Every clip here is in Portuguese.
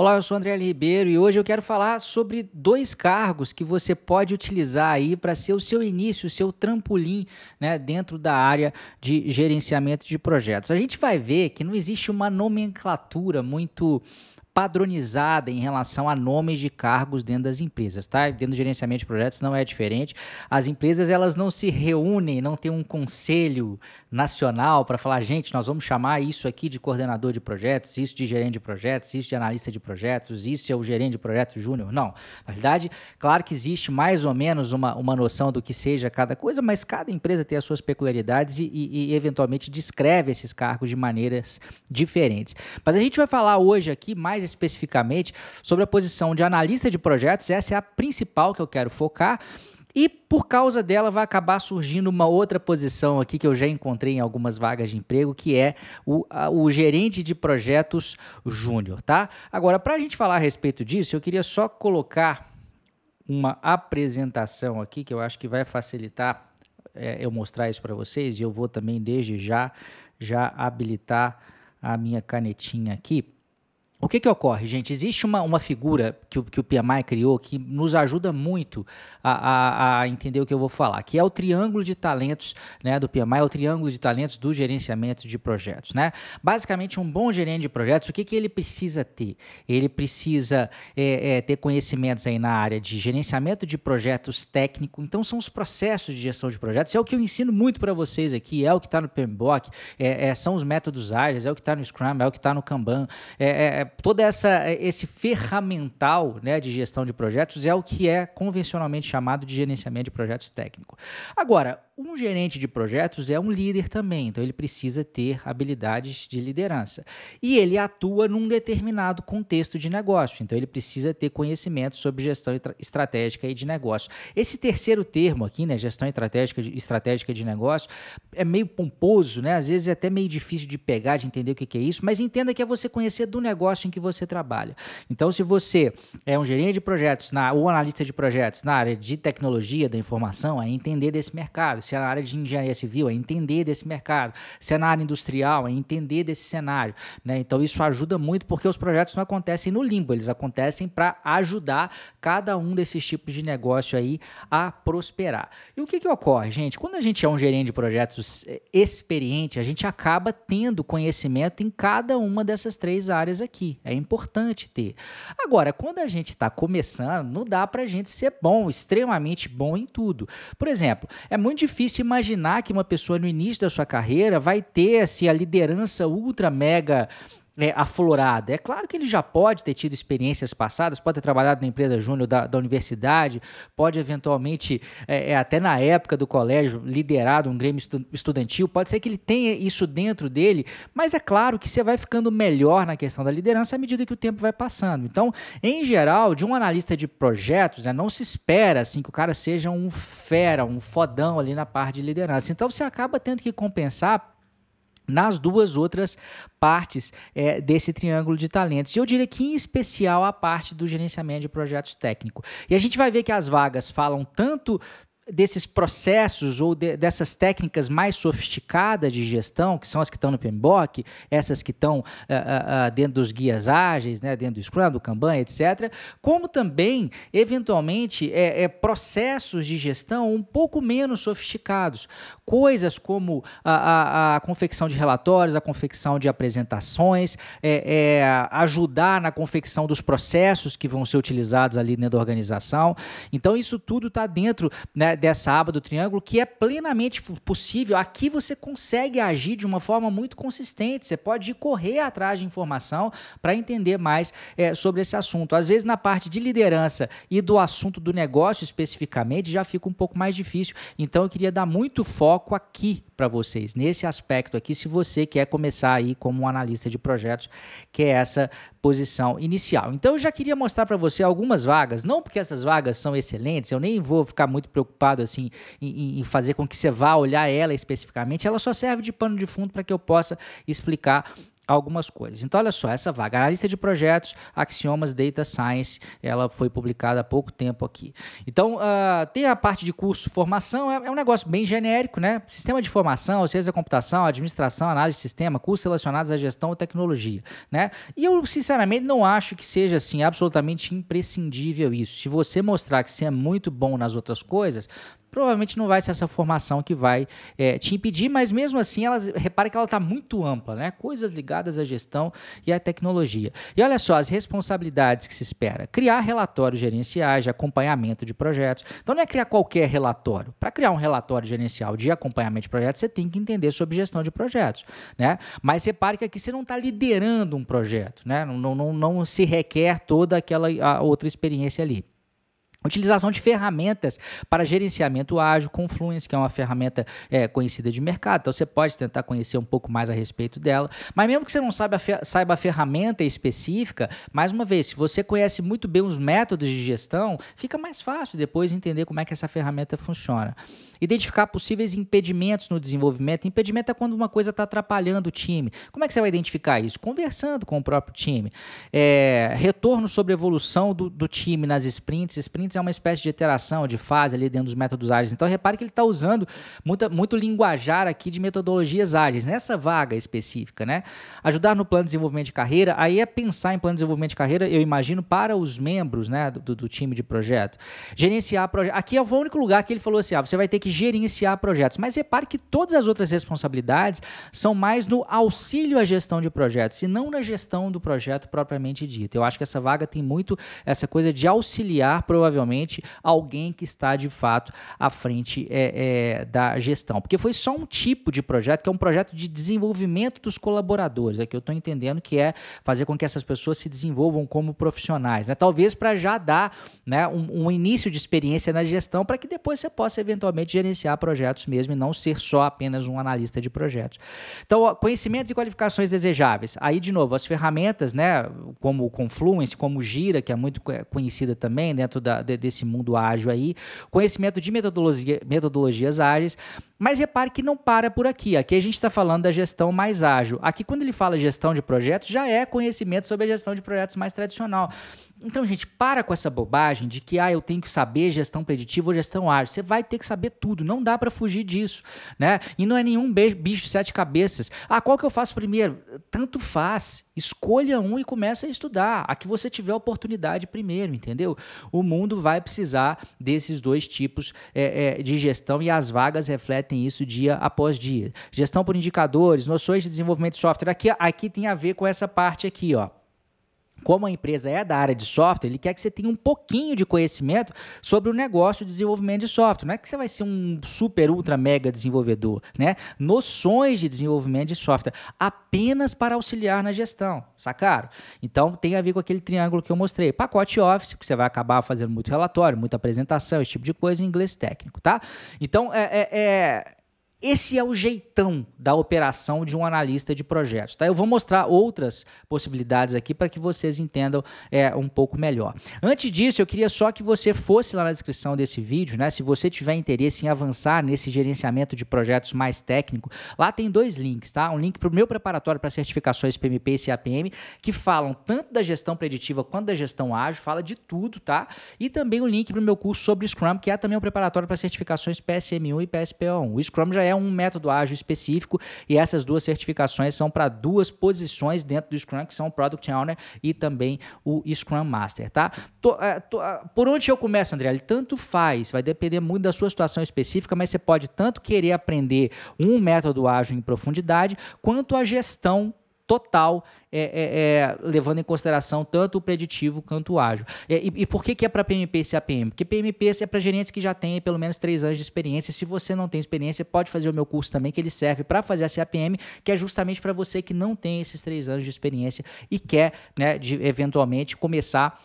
Olá, eu sou André Ribeiro e hoje eu quero falar sobre dois cargos que você pode utilizar aí para ser o seu início, o seu trampolim né, dentro da área de gerenciamento de projetos. A gente vai ver que não existe uma nomenclatura muito padronizada em relação a nomes de cargos dentro das empresas, tá? Dentro do gerenciamento de projetos não é diferente. As empresas elas não se reúnem, não tem um conselho nacional para falar, gente, nós vamos chamar isso aqui de coordenador de projetos, isso de gerente de projetos, isso de analista de projetos, isso é o gerente de projetos júnior. Não. Na verdade, claro que existe mais ou menos uma, uma noção do que seja cada coisa, mas cada empresa tem as suas peculiaridades e, e, e eventualmente descreve esses cargos de maneiras diferentes. Mas a gente vai falar hoje aqui mais especificamente sobre a posição de analista de projetos, essa é a principal que eu quero focar. E por causa dela vai acabar surgindo uma outra posição aqui que eu já encontrei em algumas vagas de emprego, que é o, a, o gerente de projetos júnior, tá? Agora, para a gente falar a respeito disso, eu queria só colocar uma apresentação aqui que eu acho que vai facilitar é, eu mostrar isso para vocês e eu vou também desde já já habilitar a minha canetinha aqui. O que, que ocorre, gente? Existe uma, uma figura que o, que o PMI criou que nos ajuda muito a, a, a, entender o que eu vou falar, que é o triângulo de talentos né, do PMI, é o triângulo de talentos do gerenciamento de projetos. Né? Basicamente, um bom gerente de projetos, o que, que ele precisa ter? Ele precisa é, é, ter conhecimentos aí na área de gerenciamento de projetos técnico, então são os processos de gestão de projetos, é o que eu ensino muito para vocês aqui, é o que está no PMBOK, é, é, são os métodos ágeis, é o que está no Scrum, é o que está no Kanban, é, é, é todo essa, eh, esse ferramental né, de gestão de projetos é o que é convencionalmente chamado de gerenciamento de projetos técnico. Agora, um gerente de projetos é um líder também, então ele precisa ter habilidades de liderança. E ele atua num determinado contexto de negócio, então ele precisa ter conhecimento sobre gestão estratégica e de negócio. Esse terceiro termo aqui, né, gestão estratégica de, estratégica de negócio, é meio pomposo, né? às vezes é até meio difícil de pegar, de entender o que, que é isso, mas entenda que é você conhecer do negócio espaço em que você trabalha. Então, se você é um gerente de projetos na, ou analista de projetos na área de tecnologia da informação, é entender desse mercado. Se é na área de engenharia civil, é entender desse mercado. Se é na área industrial, é entender desse cenário. Né? Então, isso ajuda muito porque os projetos não acontecem no limbo, eles acontecem para ajudar cada um desses tipos de negócio aí a prosperar. E o que, que ocorre, gente? Quando a gente é um gerente de projetos eh, experiente, a gente acaba tendo conhecimento em cada uma dessas três áreas aqui. É importante ter. Agora, quando a gente está começando, não dá para a gente ser bom, extremamente bom em tudo. Por exemplo, é muito difícil imaginar que uma pessoa no início da sua carreira vai ter assim, a liderança ultra mega né, aflorada. É claro que ele já pode ter tido experiências passadas, pode ter trabalhado na empresa júnior da, da universidade, pode eventualmente, é, é até na época do colégio, liderado um grêmio estudantil, pode ser que ele tenha isso dentro dele, mas é claro que você vai ficando melhor na questão da liderança à medida que o tempo vai passando. Então, em geral, de um analista de projetos, né, não se espera assim que o cara seja um fera, um fodão ali na parte de liderança. Então, você acaba tendo que compensar nas duas outras partes é, desse triângulo de talentos. E eu diria que, em especial, a parte do gerenciamento de projetos técnico. E a gente vai ver que as vagas falam tanto desses processos ou de, dessas técnicas mais sofisticadas de gestão, que são as que estão no PMBOK, essas que estão ah, ah, ah, dentro dos guias ágeis, né, dentro do Scrum, do Kanban, etc., como também, eventualmente, é, é processos de gestão um pouco menos sofisticados. Coisas como a, a, a confecção de relatórios, a confecção de apresentações, é, é, ajudar na confecção dos processos que vão ser utilizados ali dentro da organização. Então, isso tudo está dentro né, dessa aba do triângulo, que é plenamente possível. Aqui você consegue agir de uma forma muito consistente. Você pode ir correr atrás de informação para entender mais é, sobre esse assunto. Às vezes, na parte de liderança e do assunto do negócio especificamente, já fica um pouco mais difícil. Então, eu queria dar muito foco aqui para vocês nesse aspecto aqui, se você quer começar aí como um analista de projetos, que é essa posição inicial. Então eu já queria mostrar para você algumas vagas, não porque essas vagas são excelentes, eu nem vou ficar muito preocupado assim em, em fazer com que você vá olhar ela especificamente, ela só serve de pano de fundo para que eu possa explicar algumas coisas. Então, olha só, essa vaga, analista de projetos, Axiomas Data Science, ela foi publicada há pouco tempo aqui. Então, uh, tem a parte de curso, formação, é, é, um negócio bem genérico, né? Sistema de formação, ciência da computação, administração, análise de sistema, cursos relacionados à gestão e tecnologia, né? E eu, sinceramente, não acho que seja, assim, absolutamente imprescindível isso. Se você mostrar que você é muito bom nas outras coisas, provavelmente não vai ser essa formação que vai é, te impedir, mas mesmo assim, ela, repare que ela está muito ampla, né? Coisas ligadas à gestão e à tecnologia. E olha só, as responsabilidades que se espera: criar relatórios gerenciais de acompanhamento de projetos. Então, não é criar qualquer relatório. Para criar um relatório gerencial de acompanhamento de projetos, você tem que entender sobre gestão de projetos, né? Mas repare que aqui você não está liderando um projeto, né? Não, não, não se requer toda aquela outra experiência ali. Utilização de ferramentas para gerenciamento ágil, Confluence, que é uma ferramenta é, conhecida de mercado, então você pode tentar conhecer um pouco mais a respeito dela. Mas mesmo que você não saiba a, saiba a ferramenta específica, mais uma vez, se você conhece muito bem os métodos de gestão, fica mais fácil depois entender como é que essa ferramenta funciona. Identificar possíveis impedimentos no desenvolvimento. Impedimento é quando uma coisa está atrapalhando o time. Como é que você vai identificar isso? Conversando com o próprio time. É, retorno sobre evolução do, do time nas sprints. Sprints Jenkins é uma espécie de iteração, de fase ali dentro dos métodos ágeis. Então repare que ele está usando muita, muito linguajar aqui de metodologias ágeis, nessa vaga específica, né? Ajudar no plano de desenvolvimento de carreira, aí é pensar em plano de desenvolvimento de carreira, eu imagino, para os membros né, do, do time de projeto. Gerenciar projetos. Aqui é o único lugar que ele falou assim: ah, você vai ter que gerenciar projetos. Mas repare que todas as outras responsabilidades são mais no auxílio à gestão de projetos, e não na gestão do projeto propriamente dito. Eu acho que essa vaga tem muito essa coisa de auxiliar, provavelmente provavelmente alguém que está de fato à frente é, é, da gestão. Porque foi só um tipo de projeto, que é um projeto de desenvolvimento dos colaboradores. É que eu estou entendendo que é fazer com que essas pessoas se desenvolvam como profissionais. Né? Talvez para já dar né, um, um início de experiência na gestão para que depois você possa eventualmente gerenciar projetos mesmo e não ser só apenas um analista de projetos. Então, ó, conhecimentos e qualificações desejáveis. Aí, de novo, as ferramentas, né, como o Confluence, como o Gira, que é muito conhecida também dentro da, de, desse mundo ágil aí, conhecimento de metodologia, metodologias ágeis. Mas repare que não para por aqui. Aqui a gente está falando da gestão mais ágil. Aqui, quando ele fala gestão de projetos, já é conhecimento sobre a gestão de projetos mais tradicional. Então, gente, para com essa bobagem de que ah, eu tenho que saber gestão preditiva ou gestão ágil. Você vai ter que saber tudo, não dá para fugir disso, né? E não é nenhum bicho de sete cabeças. Ah, qual que eu faço primeiro? Tanto faz. Escolha um e comece a estudar, a que você tiver oportunidade primeiro, entendeu? O mundo vai precisar desses dois tipos é, é, de gestão e as vagas refletem isso dia após dia. Gestão por indicadores, noções de desenvolvimento de software. Aqui, aqui tem a ver com essa parte aqui, ó como a empresa é da área de software, ele quer que você tenha um pouquinho de conhecimento sobre o negócio de desenvolvimento de software. Não é que você vai ser um super, ultra, mega desenvolvedor, né? Noções de desenvolvimento de software, apenas para auxiliar na gestão, sacaram? Então, tem a ver com aquele triângulo que eu mostrei. Pacote Office, que você vai acabar fazendo muito relatório, muita apresentação, esse tipo de coisa, em inglês técnico, tá? Então, é, é, é esse é o jeitão da operação de um analista de projetos. Tá? Eu vou mostrar outras possibilidades aqui para que vocês entendam é, um pouco melhor. Antes disso, eu queria só que você fosse lá na descrição desse vídeo, né? Se você tiver interesse em avançar nesse gerenciamento de projetos mais técnico, lá tem dois links, tá? Um link para o meu preparatório para certificações PMP e CAPM, que falam tanto da gestão preditiva quanto da gestão ágil, fala de tudo, tá? E também um link para o meu curso sobre Scrum, que é também um preparatório para certificações PSM1 e PSPO1. O Scrum já é é um método ágil específico e essas duas certificações são para duas posições dentro do Scrum, que são o Product Owner e também o Scrum Master, tá? Tô, é, tô, ah, por onde eu começo, André? tanto faz, vai depender muito da sua situação específica, mas você pode tanto querer aprender um método ágil em profundidade, quanto a gestão total, é, é, é, levando em consideração tanto o preditivo quanto o ágil. É, e, e por que, que é para PMP e APM? Porque PMP é para gerentes que já têm pelo menos três anos de experiência. Se você não tem experiência, pode fazer o meu curso também, que ele serve para fazer a CAPM, que é justamente para você que não tem esses três anos de experiência e quer, né, de, eventualmente, começar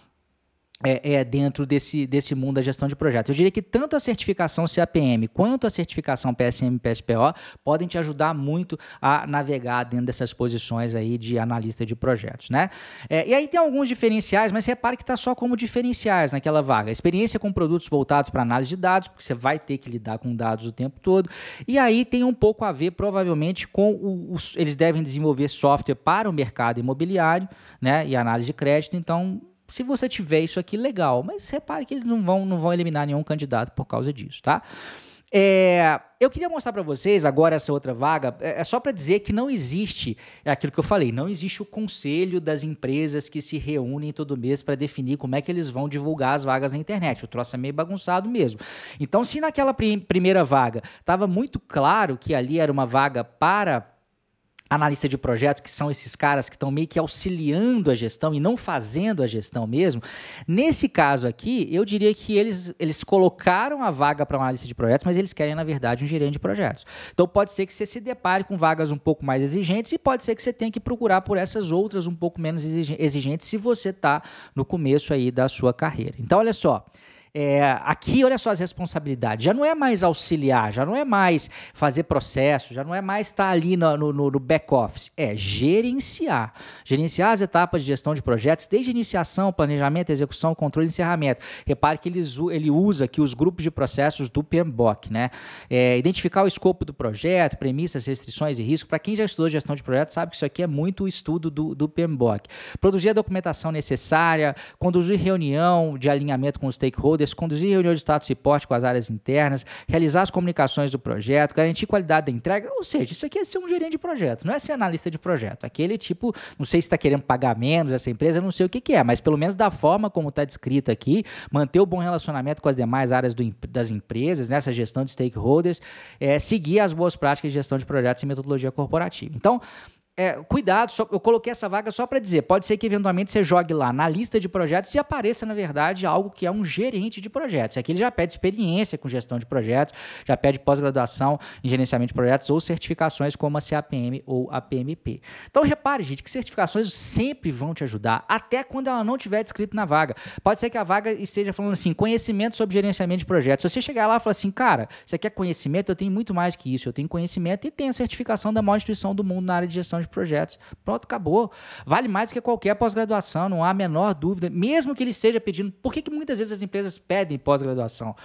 é, é, dentro desse, desse mundo da gestão de projetos. Eu diria que tanto a certificação CAPM quanto a certificação PSM e PSPO podem te ajudar muito a navegar dentro dessas posições aí de analista de projetos, né? É, e aí tem alguns diferenciais, mas repare que está só como diferenciais naquela vaga. Experiência com produtos voltados para análise de dados, porque você vai ter que lidar com dados o tempo todo. E aí tem um pouco a ver, provavelmente, com o, os, eles devem desenvolver software para o mercado imobiliário, né? E análise de crédito, então se você tiver isso aqui, legal. Mas repare que eles não vão, não vão eliminar nenhum candidato por causa disso, tá? É, eu queria mostrar para vocês agora essa outra vaga. É, é só para dizer que não existe, é aquilo que eu falei, não existe o conselho das empresas que se reúnem todo mês para definir como é que eles vão divulgar as vagas na internet. O troço é meio bagunçado mesmo. Então, se naquela primeira vaga estava muito claro que ali era uma vaga para analista de projetos, que são esses caras que estão meio que auxiliando a gestão e não fazendo a gestão mesmo. Nesse caso aqui, eu diria que eles, eles colocaram a vaga para uma lista de projetos, mas eles querem, na verdade, um gerente de projetos. Então pode ser que você se depare com vagas um pouco mais exigentes e pode ser que você tenha que procurar por essas outras um pouco menos exigentes se você está no começo aí da sua carreira. Então olha só, é, aqui, olha só as responsabilidades. Já não é mais auxiliar, já não é mais fazer processo, já não é mais estar tá ali no, no, no back-office. É gerenciar. Gerenciar as etapas de gestão de projetos, desde iniciação, planejamento, execução, controle e encerramento. Repare que ele, ele usa aqui os grupos de processos do PMBOK, né? É, identificar o escopo do projeto, premissas, restrições e riscos. Para quem já estudou gestão de projetos, sabe que isso aqui é muito o estudo do, do PMBOK. Produzir a documentação necessária, conduzir reunião de alinhamento com os stakeholders conduzir reunião de status e porte com as áreas internas, realizar as comunicações do projeto, garantir qualidade da entrega. Ou seja, isso aqui é ser um gerente de projeto, não é ser analista de projeto. Aquele tipo, não sei se está querendo pagar menos essa empresa, não sei o que, que é, mas pelo menos da forma como está descrito aqui, manter o bom relacionamento com as demais áreas do, das empresas, nessa né, gestão de stakeholders, é, seguir as boas práticas de gestão de projetos e metodologia corporativa. Então, é, cuidado, só, eu coloquei essa vaga só para dizer, pode ser que eventualmente você jogue lá na lista de projetos e apareça, na verdade, algo que é um gerente de projetos. Aqui ele já pede experiência com gestão de projetos, já pede pós-graduação em gerenciamento de projetos ou certificações como a CAPM ou a PMP. Então repare, gente, que certificações sempre vão te ajudar, até quando ela não tiver descrito na vaga. Pode ser que a vaga esteja falando assim, conhecimento sobre gerenciamento de projetos. Se você chegar lá e falar assim, cara, você quer conhecimento? Eu tenho muito mais que isso, eu tenho conhecimento e tenho a certificação da maior instituição do mundo na área de gestão de de projetos. Pronto, acabou. Vale mais do que qualquer pós-graduação, não há a menor dúvida. Mesmo que ele esteja pedindo. Por que, que muitas vezes as empresas pedem pós-graduação?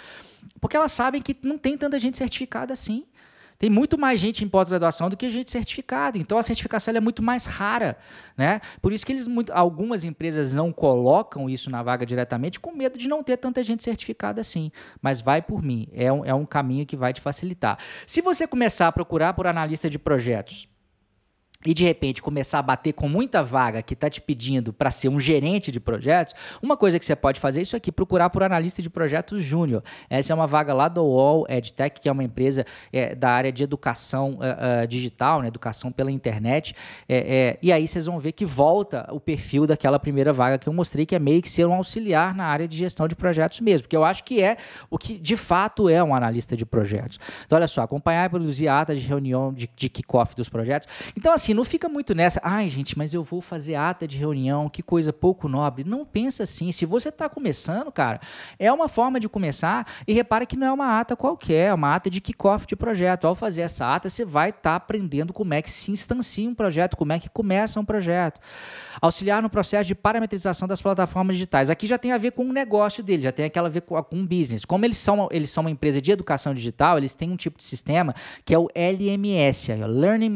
Porque elas sabem que não tem tanta gente certificada assim. Tem muito mais gente em pós-graduação do que gente certificada. Então a certificação é muito mais rara, né? Por isso que eles muito, algumas empresas não colocam isso na vaga diretamente com medo de não ter tanta gente certificada assim. Mas vai por mim, é um, é um caminho que vai te facilitar. Se você começar a procurar por analista de projetos, e de repente começar a bater com muita vaga que está te pedindo para ser um gerente de projetos, uma coisa que você pode fazer é isso aqui, procurar por analista de projetos júnior. Essa é uma vaga lá do UOL EdTech, que é uma empresa é, da área de educação uh, uh, digital, né, educação pela internet. É, é, e aí vocês vão ver que volta o perfil daquela primeira vaga que eu mostrei, que é meio que ser um auxiliar na área de gestão de projetos mesmo, porque eu acho que é o que de fato é um analista de projetos. Então, olha só, acompanhar e produzir atas de reunião de, de kickoff dos projetos. Então, assim, assim, não fica muito nessa. Ai, gente, mas eu vou fazer ata de reunião, que coisa pouco nobre. Não pensa assim. Se você está começando, cara, é uma forma de começar. E repara que não é uma ata qualquer, é uma ata de kickoff de projeto. Ao fazer essa ata, você vai estar tá aprendendo como é que se instancia um projeto, como é que começa um projeto. Auxiliar no processo de parametrização das plataformas digitais. Aqui já tem a ver com o negócio dele, já tem aquela a ver com, com o business. Como eles são, eles são uma empresa de educação digital, eles têm um tipo de sistema que é o LMS, Learning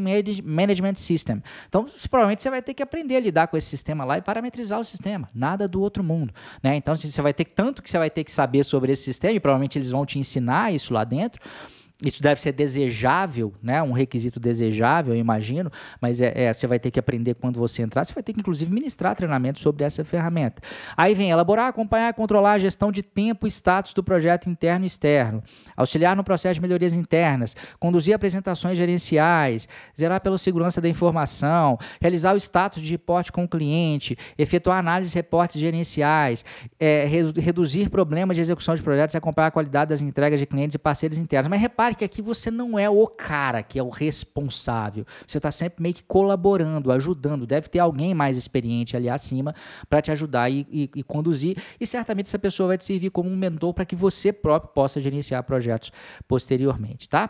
Management system. Então, provavelmente você vai ter que aprender a lidar com esse sistema lá e parametrizar o sistema. Nada do outro mundo, né? Então, você vai ter tanto que você vai ter que saber sobre esse sistema e provavelmente eles vão te ensinar isso lá dentro isso deve ser desejável, né? um requisito desejável, eu imagino, mas é, é, você vai ter que aprender quando você entrar, você vai ter que, inclusive, ministrar treinamento sobre essa ferramenta. Aí vem elaborar, acompanhar, controlar a gestão de tempo e status do projeto interno e externo, auxiliar no processo de melhorias internas, conduzir apresentações gerenciais, zerar pela segurança da informação, realizar o status de reporte com o cliente, efetuar análises e reportes gerenciais, é, re reduzir problemas de execução de projetos e acompanhar a qualidade das entregas de clientes e parceiros internos. Mas repare, claro que aqui você não é o cara que é o responsável. Você está sempre meio que colaborando, ajudando. Deve ter alguém mais experiente ali acima para te ajudar e, e, e, conduzir. E certamente essa pessoa vai te servir como um mentor para que você próprio possa gerenciar projetos posteriormente, tá?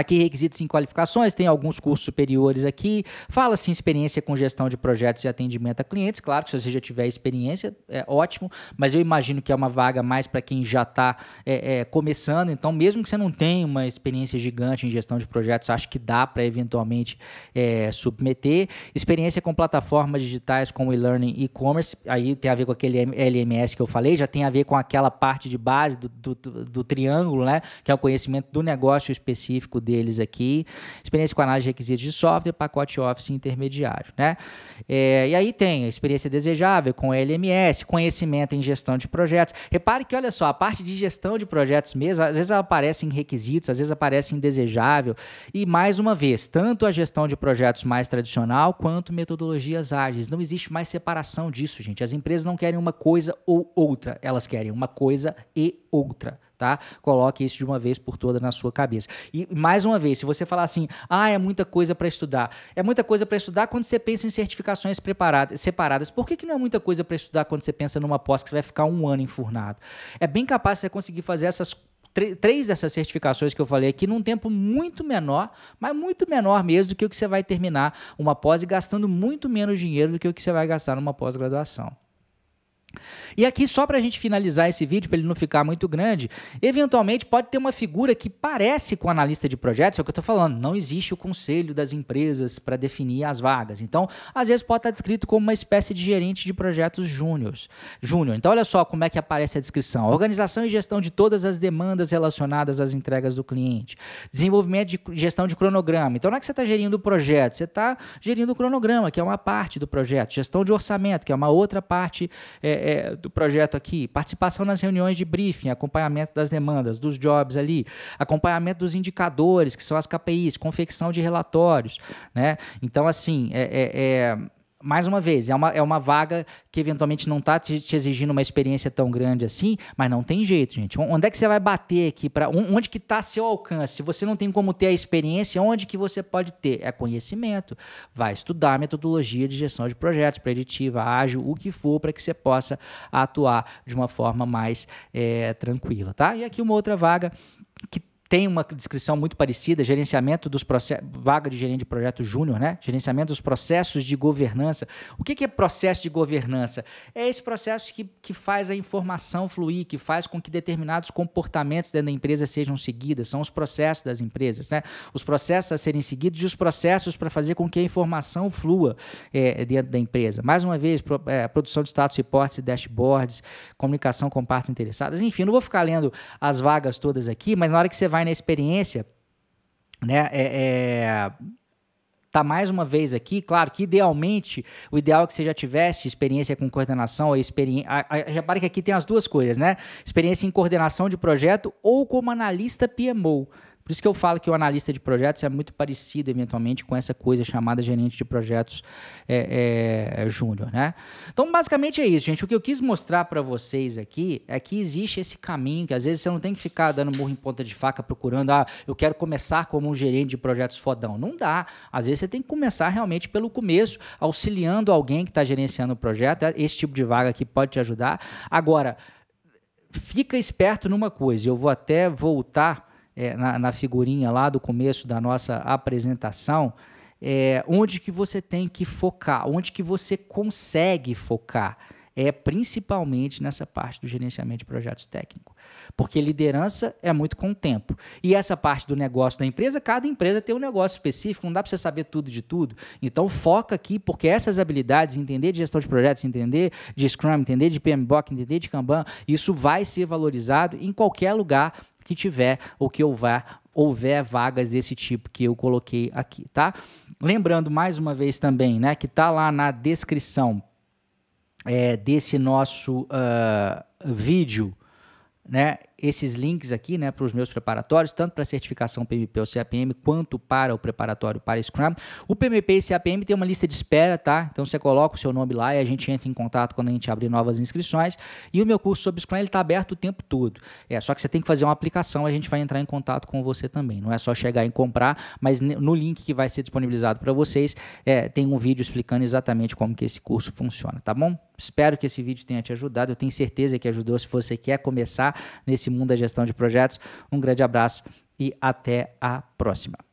Aqui requisitos em qualificações, tem alguns cursos superiores aqui. Fala-se em experiência com gestão de projetos e atendimento a clientes. Claro que se você já tiver experiência, é ótimo, mas eu imagino que é uma vaga mais para quem já está é, é, começando. Então, mesmo que você não tenha uma experiência gigante em gestão de projetos, acho que dá para eventualmente é, submeter. Experiência com plataformas digitais como e-learning e e-commerce, aí tem a ver com aquele LMS que eu falei, já tem a ver com aquela parte de base do, do, do triângulo, né? Que é o conhecimento do negócio específico deles aqui, experiência com análise de requisitos de software, pacote Office intermediário, né? É, e aí tem a experiência desejável com LMS, conhecimento em gestão de projetos. Repare que, olha só, a parte de gestão de projetos mesmo, às vezes aparecem aparece em requisitos, às vezes aparece em desejável. E mais uma vez, tanto a gestão de projetos mais tradicional quanto metodologias ágeis. Não existe mais separação disso, gente. As empresas não querem uma coisa ou outra, elas querem uma coisa e outra tá? Coloque isso de uma vez por toda na sua cabeça. E mais uma vez, se você falar assim, ah, é muita coisa para estudar, é muita coisa para estudar quando você pensa em certificações preparadas, separadas. Por que, que não é muita coisa para estudar quando você pensa numa pós que você vai ficar um ano enfurnado? É bem capaz de você conseguir fazer essas três dessas certificações que eu falei aqui num tempo muito menor, mas muito menor mesmo do que o que você vai terminar uma pós e gastando muito menos dinheiro do que o que você vai gastar numa pós-graduação. E aqui, só para a gente finalizar esse vídeo, para ele não ficar muito grande, eventualmente pode ter uma figura que parece com analista de projetos, é o que eu estou falando, não existe o conselho das empresas para definir as vagas. Então, às vezes pode estar tá descrito como uma espécie de gerente de projetos júnior. Então, olha só como é que aparece a descrição. Organização e gestão de todas as demandas relacionadas às entregas do cliente. Desenvolvimento de gestão de cronograma. Então, não é que você está gerindo o projeto, você está gerindo o cronograma, que é uma parte do projeto. Gestão de orçamento, que é uma outra parte é, é, do projeto aqui, participação nas reuniões de briefing, acompanhamento das demandas, dos jobs ali, acompanhamento dos indicadores, que são as KPIs, confecção de relatórios, né? Então, assim, é, é, é mais uma vez, é uma, é uma vaga que eventualmente não está te, te, exigindo uma experiência tão grande assim, mas não tem jeito, gente. Onde é que você vai bater aqui? para Onde que está seu alcance? Se você não tem como ter a experiência, onde que você pode ter? É conhecimento. Vai estudar metodologia de gestão de projetos, preditiva, ágil, o que for, para que você possa atuar de uma forma mais é, tranquila, tá? E aqui uma outra vaga que tem uma descrição muito parecida, gerenciamento dos processos, vaga de gerente de projeto júnior, né? Gerenciamento dos processos de governança. O que, que, é processo de governança? É esse processo que, que faz a informação fluir, que faz com que determinados comportamentos dentro da empresa sejam seguidos, são os processos das empresas, né? Os processos a serem seguidos e os processos para fazer com que a informação flua é, dentro da empresa. Mais uma vez, pro, é, produção de status reports e dashboards, comunicação com partes interessadas, enfim, não vou ficar lendo as vagas todas aqui, mas na hora que você vai vai na experiência, né? é, é tá mais uma vez aqui, claro que idealmente o ideal é que você já tivesse experiência com coordenação ou experiência. Repare que aqui tem as duas coisas, né? Experiência em coordenação de projeto ou como analista PMO. Por isso que eu falo que o analista de projetos é muito parecido, eventualmente, com essa coisa chamada gerente de projetos é, é, é júnior, né? Então, basicamente é isso, gente. O que eu quis mostrar para vocês aqui é que existe esse caminho, que às vezes você não tem que ficar dando murro em ponta de faca procurando, ah, eu quero começar como um gerente de projetos fodão. Não dá. Às vezes você tem que começar realmente pelo começo, auxiliando alguém que está gerenciando o projeto. É esse tipo de vaga aqui pode te ajudar. Agora, fica esperto numa coisa, eu vou até voltar é, na, na, figurinha lá do começo da nossa apresentação, é, onde que você tem que focar, onde que você consegue focar, é principalmente nessa parte do gerenciamento de projetos técnicos. Porque liderança é muito com o tempo. E essa parte do negócio da empresa, cada empresa tem um negócio específico, não dá para você saber tudo de tudo. Então foca aqui, porque essas habilidades, entender de gestão de projetos, entender de Scrum, entender de PMBOK, entender de Kanban, isso vai ser valorizado em qualquer lugar que tiver ou que houver, houver vagas desse tipo que eu coloquei aqui, tá? Lembrando mais uma vez também, né, que tá lá na descrição é, desse nosso uh, vídeo né, esses links aqui né, para os meus preparatórios, tanto para a certificação PMP ou CAPM, quanto para o preparatório para Scrum. O PMP e CAPM tem uma lista de espera, tá? Então você coloca o seu nome lá e a gente entra em contato quando a gente abrir novas inscrições. E o meu curso sobre Scrum está aberto o tempo todo. É, só que você tem que fazer uma aplicação, a gente vai entrar em contato com você também. Não é só chegar e comprar, mas no link que vai ser disponibilizado para vocês, é, tem um vídeo explicando exatamente como que esse curso funciona, tá bom? Espero que esse vídeo tenha te ajudado. Eu tenho certeza que ajudou se você quer começar nesse mundo da gestão de projetos. Um grande abraço e até a próxima.